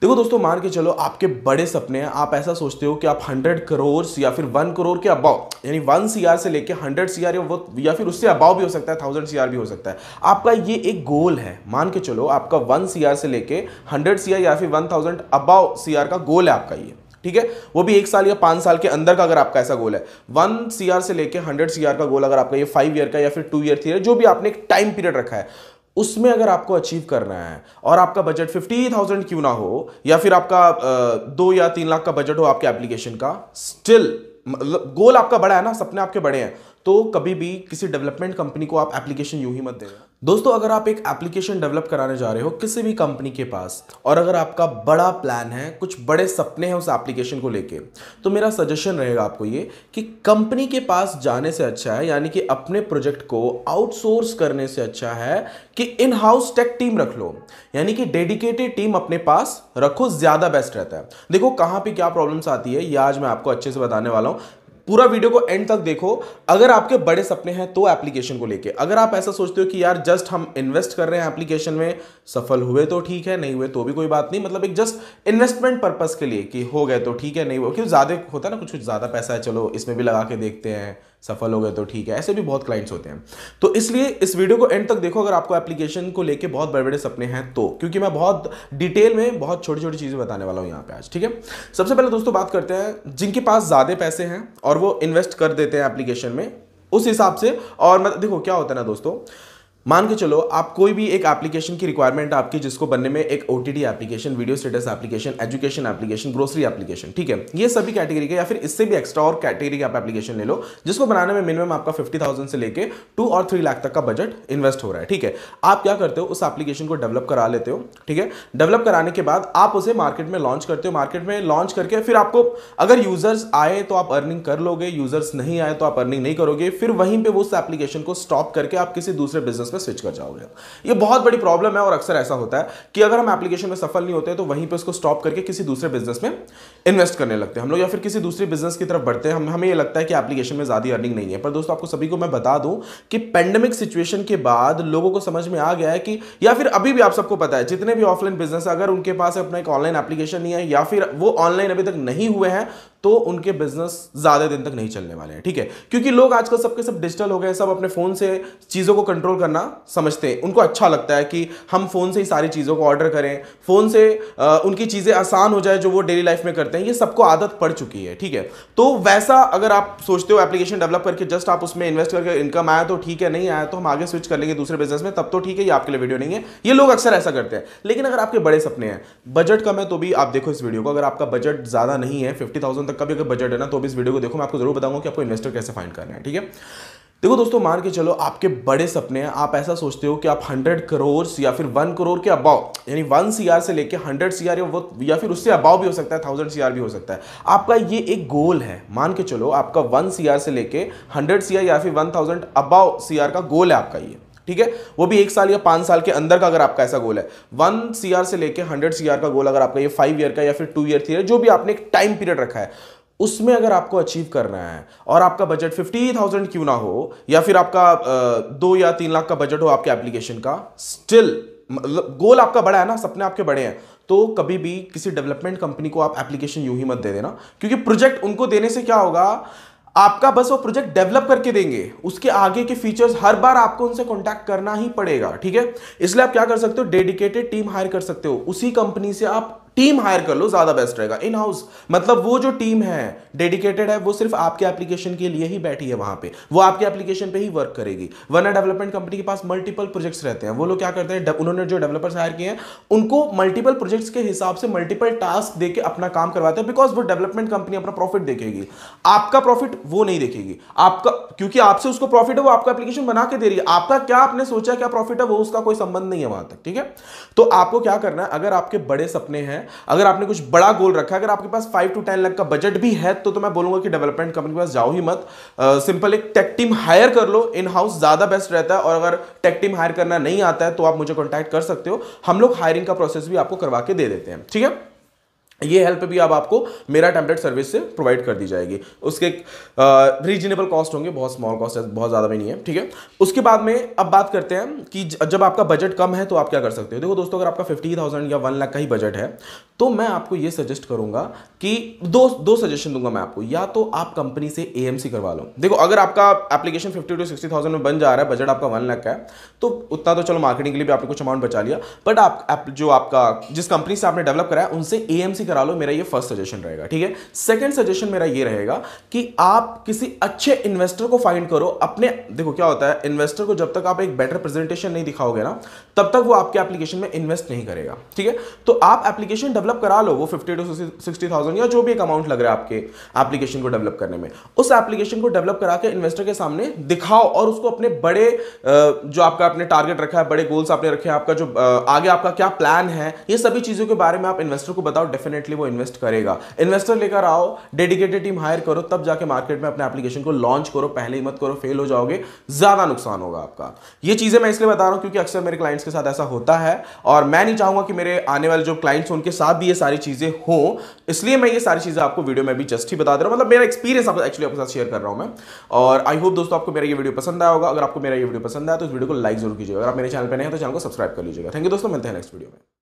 देखो दोस्तों मान के चलो आपके बड़े सपने हैं आप ऐसा सोचते हो कि आप 100 करोड़ या फिर 1 करोड़ के अबाव यानी 1 सीआर से लेके 100 सीआर या वो या फिर उससे अबाव भी हो सकता है 1000 सीआर भी हो सकता है आपका ये एक गोल है मान के चलो आपका 1 सी से लेके 100 सीआर या फिर 1000 अबाव सीआर का गोल है आपका ये ठीक है वो भी एक साल या पांच साल के अंदर का अगर आपका ऐसा गोल है वन सीआर से लेके हंड्रेड सीआर का गोल अगर आपका ये फाइव ईयर का या फिर टू ईयर थी जो भी आपने एक टाइम पीरियड रखा है उसमें अगर आपको अचीव करना है और आपका बजट फिफ्टी थाउजेंड क्यों ना हो या फिर आपका दो या तीन लाख का बजट हो आपके एप्लीकेशन का स्टिल मतलब, गोल आपका बड़ा है ना सपने आपके बड़े हैं तो कभी भी किसी डेवलपमेंट कंपनी को आप एप्लीकेशन यूं ही मत देना दोस्तों अगर आप एक एप्लीकेशन डेवलप कराने जा रहे हो किसी भी कंपनी के पास और अगर आपका बड़ा प्लान है कुछ बड़े सपने हैं उस एप्लीकेशन को लेके तो मेरा सजेशन रहेगा आपको ये कि कंपनी के पास जाने से अच्छा है यानी कि अपने प्रोजेक्ट को आउटसोर्स करने से अच्छा है कि इन हाउस टेक टीम रख लो यानी कि डेडिकेटेड टीम अपने पास रखो ज़्यादा बेस्ट रहता है देखो कहाँ पर क्या प्रॉब्लम्स आती है ये आज मैं आपको अच्छे से बताने वाला हूँ पूरा वीडियो को एंड तक देखो अगर आपके बड़े सपने हैं तो एप्लीकेशन को लेके अगर आप ऐसा सोचते हो कि यार जस्ट हम इन्वेस्ट कर रहे हैं एप्लीकेशन में सफल हुए तो ठीक है नहीं हुए तो भी कोई बात नहीं मतलब एक जस्ट इन्वेस्टमेंट पर्पज के लिए कि हो गए तो ठीक है नहीं हुआ क्योंकि ज़्यादा होता है ना कुछ कुछ ज़्यादा पैसा है चलो इसमें भी लगा के देखते हैं सफल हो गए तो ठीक है ऐसे भी बहुत क्लाइंट्स होते हैं तो इसलिए इस वीडियो को एंड तक देखो अगर आपको एप्लीकेशन को लेके बहुत बड़े बड़े सपने हैं तो क्योंकि मैं बहुत डिटेल में बहुत छोटी छोटी चीज़ें बताने वाला हूं यहां पे आज ठीक है सबसे पहले दोस्तों बात करते हैं जिनके पास ज़्यादा पैसे हैं और वो इन्वेस्ट कर देते हैं एप्लीकेशन में उस हिसाब से और मतलब देखो क्या होता है ना दोस्तों मान के चलो आप कोई भी एक एप्लीकेशन की रिक्वायरमेंट आपकी जिसको बनने में एक ओ application video status application education application grocery application ठीक है ये सभी कैटेगरी के या फिर इससे भी एक्स्ट्रा और कैटेगरी आप एप्लीकेशन ले लो जिसको बनाने में मिनिमम आपका फिफ्टी थाउजेंड से लेकर टू और थ्री लाख तक का बजट इन्वेस्ट हो रहा है ठीक है आप क्या करते हो उस एप्लीकेशन को डेवलप करा लेते हो ठीक है डेवलप कराने के बाद आप उसे मार्केट में लॉन्च करते हो मार्केट में लॉन्च करके फिर आपको अगर यूजर्स आए तो आप अर्निंग कर लोगे यूजर्स नहीं आए तो आप अर्निंग नहीं करोगे फिर वहीं पर उस एप्लीकेशन को स्टॉप करके आप किसी दूसरे बिजनेस पे स्विच कर जाओगे ये बहुत बड़ी प्रॉब्लम है और अक्सर ऐसा होता है कि अगर हम एप्लीकेशन में सफल नहीं होते तो वहीं पर उसको स्टॉप करके किसी दूसरे बिजनेस में इन्वेस्ट करने लगते हैं हम लोग या फिर किसी दूसरे बिजनेस की तरफ बढ़ते हैं हमें ये लगता है कि एप्लीकेशन में ज़्यादा अर्निंग नहीं है पर दोस्तों आपको सभी को मैं बता दूं कि पेंडेमिक सिचुएशन के बाद लोगों को समझ में आ गया है कि या फिर अभी भी आप सबको पता है जितने भी ऑफलाइन बिजनेस अगर उनके पास अपना एक ऑनलाइन एप्लीकेशन नहीं है या फिर वो ऑनलाइन अभी तक नहीं हुए हैं तो उनके बिजनेस ज़्यादा दिन तक नहीं चलने वाले हैं ठीक है क्योंकि लोग आजकल सबके सब डिजिटल हो गए सब अपने फ़ोन से चीज़ों को कंट्रोल करना समझते हैं उनको अच्छा लगता है कि हम फ़ोन से ही सारी चीज़ों को ऑर्डर करें फ़ोन से आ, उनकी चीज़ें आसान हो जाए जो वो डेली लाइफ में करते हैं ये सबको आदत पड़ चुकी है ठीक है तो वैसा अगर आप सोचते हो एप्लीकेशन डेवलप करके जस्ट आप उसमें इन्वेस्ट करके इनकम आया तो ठीक है नहीं आया तो हम आगे स्विच कर लेंगे दूसरे बिजनेस में तब तो ठीक है ये आपके लिए वीडियो नहीं है ये लोग अक्सर ऐसा करते हैं लेकिन अगर आपके बड़े सपने हैं बजट कम है तो भी आप देखो इस वीडियो को अगर आपका बजट ज़्यादा नहीं है फिफ्टी तक तक का भी अगर बजट है ना तो भी इस वीडियो को देखो मैं आपको जरूर बताऊंगा कि आपको इन्वेस्टर कैसे फाइंड करना है ठीक है देखो दोस्तों मान के चलो आपके बड़े सपने हैं आप ऐसा सोचते हो कि आप 100 करोड़ या फिर 1 करोड़ के अबाव यानी 1 सी से लेके 100 सीआर या वो या फिर उससे अबाव भी हो सकता है 1000 सी भी हो सकता है आपका ये एक गोल है मान के चलो आपका 1 सी से लेके 100 सी या फिर 1000 थाउजेंड अबाव सी का गोल है आपका ये ठीक है वो भी एक साल या पांच साल के अंदर का अगर आपका ऐसा गोल है वन सी से लेकर हंड्रेड सी का गोल अगर आपका ये फाइव ईयर का या फिर टू ईयर थी जो भी आपने एक टाइम पीरियड रखा है उसमें अगर आपको अचीव करना है और आपका बजट फिफ्टी थाउजेंड क्यों ना हो या फिर आपका दो या तीन लाख का बजट हो आपके एप्लीकेशन का स्टिल मतलब गोल आपका बड़ा है ना सपने आपके बड़े हैं तो कभी भी किसी डेवलपमेंट कंपनी को आप एप्लीकेशन यूं ही मत दे देना क्योंकि प्रोजेक्ट उनको देने से क्या होगा आपका बस वो प्रोजेक्ट डेवलप करके देंगे उसके आगे के फीचर्स हर बार आपको उनसे कॉन्टैक्ट करना ही पड़ेगा ठीक है इसलिए आप क्या कर सकते हो डेडिकेटेड टीम हायर कर सकते हो उसी कंपनी से आप टीम हायर कर लो ज़्यादा बेस्ट रहेगा इन हाउस मतलब वो जो टीम है डेडिकेटेड है वो सिर्फ आपके एप्लीकेशन के लिए ही बैठी है वहां पे वो आपके एप्लीकेशन पे ही वर्क करेगी वरना डेवलपमेंट कंपनी के पास मल्टीपल प्रोजेक्ट्स रहते हैं वो लोग क्या करते हैं उन्होंने जो डेवलपर्स हायर किए हैं उनको मल्टीपल प्रोजेक्ट्स के हिसाब से मल्टीपल टास्क देकर अपना काम करवाते हैं बिकॉज वो डेवलपमेंट कंपनी अपना प्रॉफिट देखेगी आपका प्रॉफिट वो नहीं देखेगी आपका क्योंकि आपसे उसको प्रॉफिट है वो आपका एप्लीकेशन बना के दे रही है आपका क्या आपने सोचा क्या प्रॉफिट है वो उसका कोई संबंध नहीं है वहां तक ठीक है तो आपको क्या करना है अगर आपके बड़े सपने हैं अगर आपने कुछ बड़ा गोल रखा अगर आपके पास फाइव टू टेन लाख का बजट भी है तो, तो मैं बोलूंगा कि डेवलपमेंट कंपनी के पास जाओ ही मत सिंपल एक टेक टीम हायर कर लो इन हाउस ज़्यादा बेस्ट रहता है और अगर टेक टीम हायर करना नहीं आता है तो आप मुझे कॉन्टैक्ट कर सकते हो हम लोग हायरिंग का प्रोसेस भी आपको करवा के दे देते हैं ठीक है ये हेल्प भी अब आपको मेरा टेम्पलेट सर्विस से प्रोवाइड कर दी जाएगी उसके रीजनेबल कॉस्ट होंगे बहुत स्मॉल कॉस्ट है बहुत ज़्यादा भी नहीं है ठीक है उसके बाद में अब बात करते हैं कि जब आपका बजट कम है तो आप क्या कर सकते हो देखो दोस्तों अगर आपका फिफ्टी थाउजेंड या वन लाख का ही बजट है तो मैं आपको ये सजेस्ट करूंगा कि दो दो सजेशन दूंगा मैं आपको या तो आप कंपनी से ए करवा लो देखो अगर आपका application fifty to sixty thousand में बन जा रहा है बजट आपका वन लाख का है तो उतना तो चलो मार्केटिंग के लिए भी आपने कुछ अमाउंट बचा लिया बट आप जो आपका जिस कंपनी से आपने डेवलप कराया उनसे ए सी करा लो मेरा ये फर्स्ट सजेशन रहेगा ठीक है सेकंड सजेशन मेरा ये रहेगा कि आप किसी अच्छे इन्वेस्टर को फाइंड करो अपने देखो क्या होता है इन्वेस्टर को जब तक आप एक बेटर प्रेजेंटेशन नहीं दिखाओगे ना तब तक वो आपके एप्लीकेशन में इन्वेस्ट नहीं करेगा ठीक है तो आप एप्लीकेशन डेवलप करा लो वो फिफ्टी टू सिक्सटी थाउजेंड या जो भी एक अमाउंट लग रहा है आपके एप्लीकेशन को डेवलप करने में उस एप्लीकेशन को डेवलप करा के इन्वेस्टर के सामने दिखाओ और उसको अपने बड़े जो आपका अपने टारगेट रखा है बड़े गोल्स आपने रखे हैं आपका जो आगे आपका क्या प्लान है ये सभी चीज़ों के बारे में आप इन्वेस्टर को बताओ डेफिनेट डेफिनेटली वो इन्वेस्ट करेगा इन्वेस्टर लेकर आओ डेडिकेटेड टीम हायर करो तब जाके मार्केट में अपने एप्लीकेशन को लॉन्च करो पहले ही मत करो फेल हो जाओगे ज़्यादा नुकसान होगा आपका ये चीज़ें मैं इसलिए बता रहा हूं क्योंकि अक्सर मेरे क्लाइंट्स के साथ ऐसा होता है और मैं नहीं चाहूंगा कि मेरे आने वाले जो क्लाइंट्स उनके साथ भी ये सारी चीज़ें हों इसलिए मैं ये सारी चीज़ें आपको वीडियो में भी जस्ट ही बता दे रहा हूं मतलब मेरा एक्सपीरियंस आप एक्चुअली आपके साथ शेयर कर रहा हूं मैं और आई होप दोस्तों आपको मेरा ये वीडियो पसंद आया होगा अगर आपको मेरा ये वीडियो पसंद आया तो इस वीडियो को लाइक जरूर कीजिएगा अगर आप मेरे चैनल पर नहीं है तो चैनल को सब्सक्राइब कर लीजिएगा थैंक यू दोस्तों मिलते हैं नेक्स्ट वीडियो में